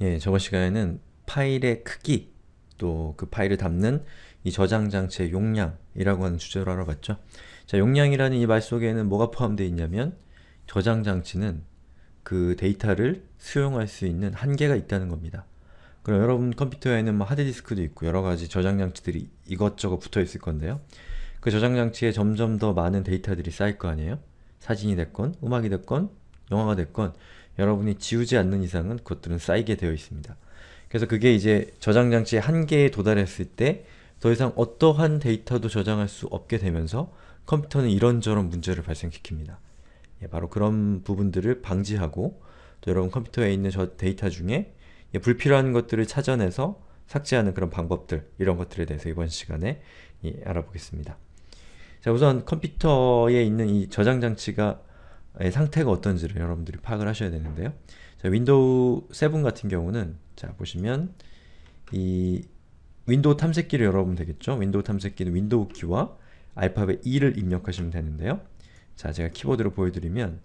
예, 저번 시간에는 파일의 크기, 또 그 파일을 담는 이 저장 장치의 용량이라고 하는 주제로 알아봤죠. 자, 용량이라는 이 말 속에는 뭐가 포함되어 있냐면 저장 장치는 그 데이터를 수용할 수 있는 한계가 있다는 겁니다. 그럼 여러분 컴퓨터에는 뭐 하드디스크도 있고 여러가지 저장 장치들이 이것저것 붙어 있을 건데요. 그 저장 장치에 점점 더 많은 데이터들이 쌓일 거 아니에요? 사진이 됐건, 음악이 됐건, 영화가 됐건 여러분이 지우지 않는 이상은 그것들은 쌓이게 되어 있습니다. 그래서 그게 이제 저장 장치의 한계에 도달했을 때 더 이상 어떠한 데이터도 저장할 수 없게 되면서 컴퓨터는 이런저런 문제를 발생시킵니다. 예, 바로 그런 부분들을 방지하고 또 여러분 컴퓨터에 있는 저 데이터 중에 예, 불필요한 것들을 찾아내서 삭제하는 그런 방법들 이런 것들에 대해서 이번 시간에 예, 알아보겠습니다. 자 우선 컴퓨터에 있는 이 저장 장치가 예, 상태가 어떤지를 여러분들이 파악을 하셔야 되는데요. 자, 윈도우 7 같은 경우는 자 보시면 이 윈도우 탐색기를 열어보면 되겠죠. 윈도우 탐색기는 윈도우 키와 알파벳 E를 입력하시면 되는데요. 자 제가 키보드로 보여드리면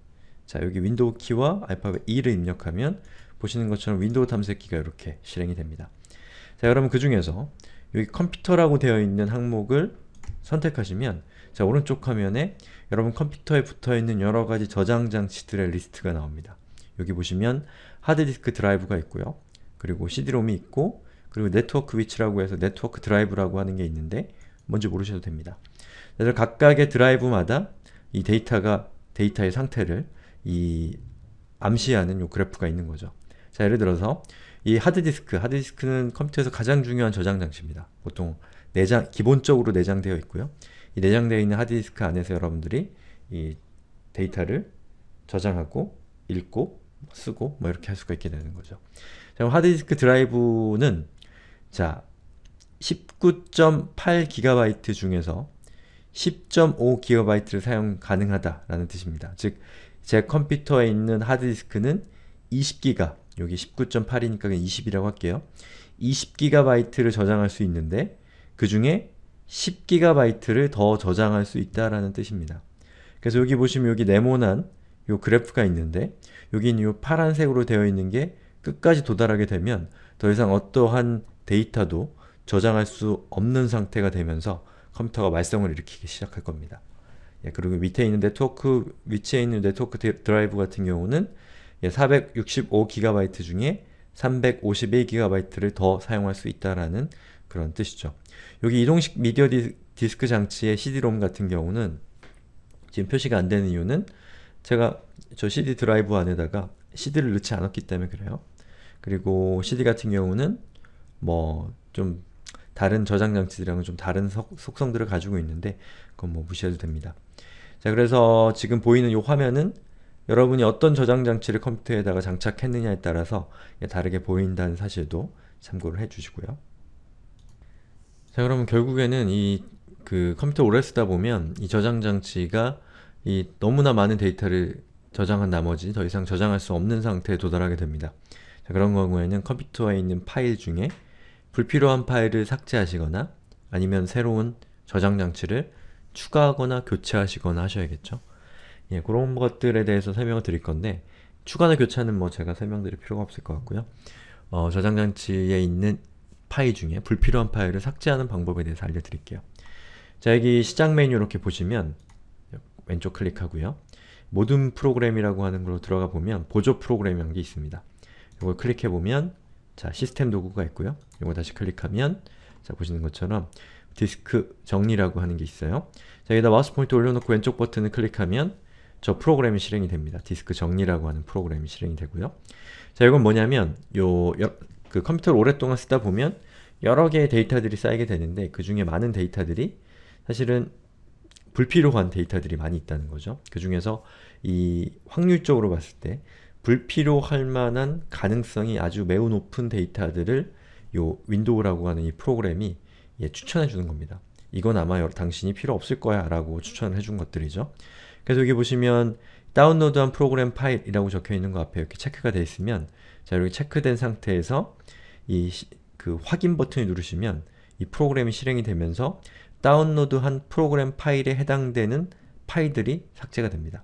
자 여기 윈도우 키와 알파벳 E를 입력하면 보시는 것처럼 윈도우 탐색기가 이렇게 실행이 됩니다. 자 여러분 그 중에서 여기 컴퓨터라고 되어 있는 항목을 선택하시면 자 오른쪽 화면에 여러분 컴퓨터에 붙어있는 여러가지 저장장치들의 리스트가 나옵니다. 여기 보시면 하드디스크 드라이브가 있고요. 그리고 CD롬이 있고 그리고 네트워크 위치라고 해서 네트워크 드라이브라고 하는 게 있는데 뭔지 모르셔도 됩니다. 그래서 각각의 드라이브마다 이 데이터가 데이터의 상태를 이 암시하는 요 그래프가 있는 거죠. 자 예를 들어서 이 하드디스크, 하드디스크는 컴퓨터에서 가장 중요한 저장 장치입니다. 보통 내장, 기본적으로 내장되어 있고요. 이 내장되어 있는 하드디스크 안에서 여러분들이 이 데이터를 저장하고 읽고 쓰고 뭐 이렇게 할 수가 있게 되는 거죠. 자, 그럼 하드디스크 드라이브는 자 19.8GB 중에서 10.5GB를 사용 가능하다라는 뜻입니다. 즉, 제 컴퓨터에 있는 하드디스크는 20기가 여기 19.8이니까 그냥 20이라고 할게요. 20GB를 저장할 수 있는데 그 중에 10GB를 더 저장할 수 있다라는 뜻입니다. 그래서 여기 보시면 여기 네모난 요 그래프가 있는데 여기 는요 파란색으로 되어 있는 게 끝까지 도달하게 되면 더 이상 어떠한 데이터도 저장할 수 없는 상태가 되면서 컴퓨터가 말썽을 일으키기 시작할 겁니다. 예, 그리고 밑에 있는 네트워크, 위치에 있는 네트워크 드라이브 같은 경우는 465GB 예, 중에 351GB를 더 사용할 수 있다라는 그런 뜻이죠. 여기 이동식 미디어 디스크 장치의 CD-ROM 같은 경우는 지금 표시가 안 되는 이유는 제가 저 CD 드라이브 안에다가 CD를 넣지 않았기 때문에 그래요. 그리고 CD 같은 경우는 뭐 좀 다른 저장 장치들이랑은 좀 다른 속, 속성들을 가지고 있는데 그건 뭐 무시해도 됩니다. 자 그래서 지금 보이는 이 화면은 여러분이 어떤 저장 장치를 컴퓨터에다가 장착했느냐에 따라서 다르게 보인다는 사실도 참고를 해주시고요. 자 그러면 결국에는 이 그 컴퓨터 오래 쓰다 보면 이 저장 장치가 이 너무나 많은 데이터를 저장한 나머지 더 이상 저장할 수 없는 상태에 도달하게 됩니다. 자, 그런 경우에는 컴퓨터에 있는 파일 중에 불필요한 파일을 삭제하시거나 아니면 새로운 저장 장치를 추가하거나 교체하시거나 하셔야겠죠. 예, 그런 것들에 대해서 설명을 드릴 건데 추가나 교차는 뭐 제가 설명드릴 필요가 없을 것 같고요. 어, 저장장치에 있는 파일 중에 불필요한 파일을 삭제하는 방법에 대해서 알려드릴게요. 자, 여기 시작 메뉴 이렇게 보시면 왼쪽 클릭하고요. 모든 프로그램이라고 하는 걸로 들어가 보면 보조 프로그램이라는 게 있습니다. 이걸 클릭해보면 자, 시스템 도구가 있고요. 이거 다시 클릭하면 자, 보시는 것처럼 디스크 정리라고 하는 게 있어요. 자, 여기다 마우스 포인트 올려놓고 왼쪽 버튼을 클릭하면 저 프로그램이 실행이 됩니다. 디스크 정리라고 하는 프로그램이 실행이 되고요. 자, 이건 뭐냐면 요그 컴퓨터를 오랫동안 쓰다 보면 여러 개의 데이터들이 쌓이게 되는데 그 중에 많은 데이터들이 사실은 불필요한 데이터들이 많이 있다는 거죠. 그 중에서 이 확률적으로 봤을 때 불필요할 만한 가능성이 아주 매우 높은 데이터들을 요 윈도우라고 하는 이 프로그램이 예, 추천해 주는 겁니다. 이건 아마 당신이 필요 없을 거야 라고 추천을 해 준 것들이죠. 그래서 여기 보시면 다운로드한 프로그램 파일이라고 적혀있는 거 앞에 이렇게 체크가 되어 있으면 자 이렇게 체크된 상태에서 이 그 확인 버튼을 누르시면 이 프로그램이 실행이 되면서 다운로드한 프로그램 파일에 해당되는 파일들이 삭제가 됩니다.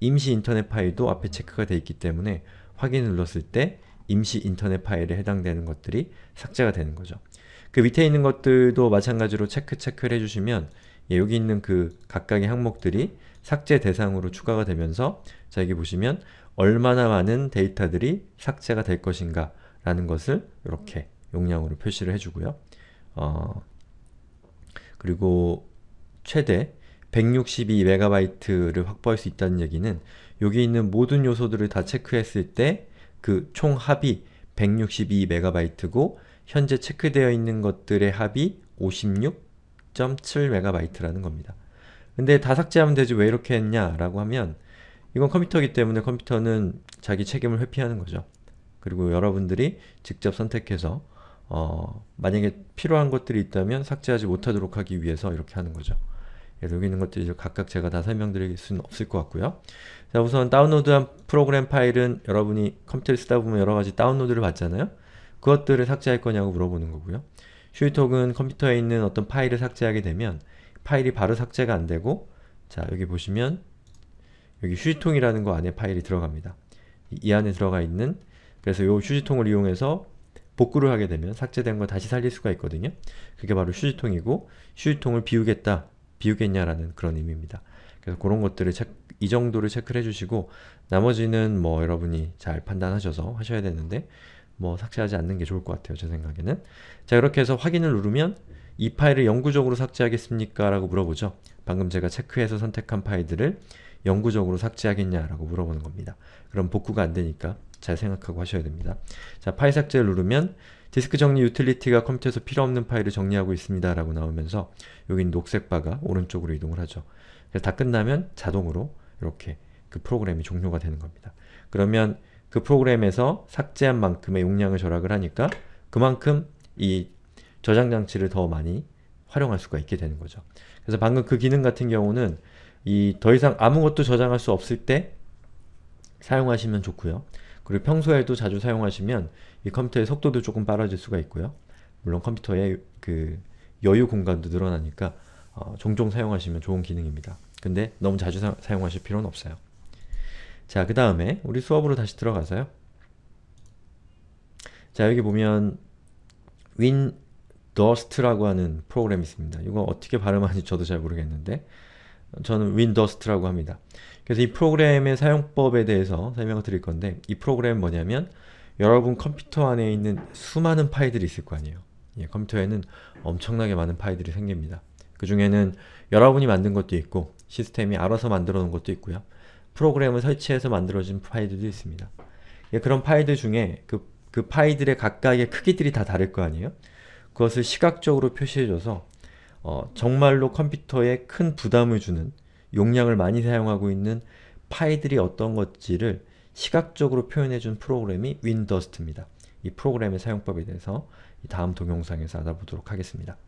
임시 인터넷 파일도 앞에 체크가 되어 있기 때문에 확인을 눌렀을 때 임시 인터넷 파일에 해당되는 것들이 삭제가 되는 거죠. 그 밑에 있는 것들도 마찬가지로 체크 체크를 해주시면 예, 여기 있는 그 각각의 항목들이 삭제 대상으로 추가가 되면서 자 여기 보시면 얼마나 많은 데이터들이 삭제가 될 것인가 라는 것을 이렇게 용량으로 표시를 해주고요. 어, 그리고 최대 162MB를 확보할 수 있다는 얘기는 여기 있는 모든 요소들을 다 체크했을 때 그 총 합이 162MB고 현재 체크되어 있는 것들의 합이 1.7MB라는 겁니다. 근데 다 삭제하면 되지 왜 이렇게 했냐 라고 하면 이건 컴퓨터이기 때문에 컴퓨터는 자기 책임을 회피하는 거죠. 그리고 여러분들이 직접 선택해서 어, 만약에 필요한 것들이 있다면 삭제하지 못하도록 하기 위해서 이렇게 하는 거죠. 여기 있는 것들이 각각 제가 다 설명드릴 수는 없을 것 같고요. 자 우선 다운로드한 프로그램 파일은 여러분이 컴퓨터를 쓰다 보면 여러 가지 다운로드를 받잖아요. 그것들을 삭제할 거냐고 물어보는 거고요. 휴이톡은 컴퓨터에 있는 어떤 파일을 삭제하게 되면 파일이 바로 삭제가 안되고 자 여기 보시면 여기 휴지통이라는 거 안에 파일이 들어갑니다. 이, 이 안에 들어가 있는 그래서 요 휴지통을 이용해서 복구를 하게 되면 삭제된 걸 다시 살릴 수가 있거든요. 그게 바로 휴지통이고 휴지통을 비우겠다, 비우겠냐라는 그런 의미입니다. 그래서 그런 것들을 체, 이 정도를 체크를 해주시고 나머지는 뭐 여러분이 잘 판단하셔서 하셔야 되는데 뭐 삭제하지 않는 게 좋을 것 같아요. 제 생각에는. 자 이렇게 해서 확인을 누르면 이 파일을 영구적으로 삭제하겠습니까? 라고 물어보죠. 방금 제가 체크해서 선택한 파일들을 영구적으로 삭제하겠냐? 라고 물어보는 겁니다. 그럼 복구가 안 되니까 잘 생각하고 하셔야 됩니다. 자, 파일 삭제를 누르면 디스크 정리 유틸리티가 컴퓨터에서 필요없는 파일을 정리하고 있습니다. 라고 나오면서 여기 녹색 바가 오른쪽으로 이동을 하죠. 그래서 다 끝나면 자동으로 이렇게 그 프로그램이 종료가 되는 겁니다. 그러면 그 프로그램에서 삭제한 만큼의 용량을 절약을 하니까 그만큼 이 저장 장치를 더 많이 활용할 수가 있게 되는 거죠. 그래서 방금 그 기능 같은 경우는 이 더 이상 아무것도 저장할 수 없을 때 사용하시면 좋고요. 그리고 평소에도 자주 사용하시면 이 컴퓨터의 속도도 조금 빨라질 수가 있고요. 물론 컴퓨터의 그 여유 공간도 늘어나니까 어, 종종 사용하시면 좋은 기능입니다. 근데 너무 자주 사, 용하실 필요는 없어요. 자, 그 다음에 우리 수업으로 다시 들어가서요. 자, 여기 보면 윈더스트라고 하는 프로그램이 있습니다. 이거 어떻게 발음하는지 저도 잘 모르겠는데 저는 윈더스트라고 합니다. 그래서 이 프로그램의 사용법에 대해서 설명을 드릴 건데 이 프로그램은 뭐냐면 여러분 컴퓨터 안에 있는 수많은 파일들이 있을 거 아니에요. 예, 컴퓨터에는 엄청나게 많은 파일들이 생깁니다. 그 중에는 여러분이 만든 것도 있고 시스템이 알아서 만들어 놓은 것도 있고요. 프로그램을 설치해서 만들어진 파일들도 있습니다. 예, 그런 파일들 중에 그, 그 파일들의 각각의 크기들이 다 다를 거 아니에요? 그것을 시각적으로 표시해줘서 어, 정말로 컴퓨터에 큰 부담을 주는 용량을 많이 사용하고 있는 파일들이 어떤 것지를 시각적으로 표현해준 프로그램이 윈더스트입니다. 이 프로그램의 사용법에 대해서 다음 동영상에서 알아보도록 하겠습니다.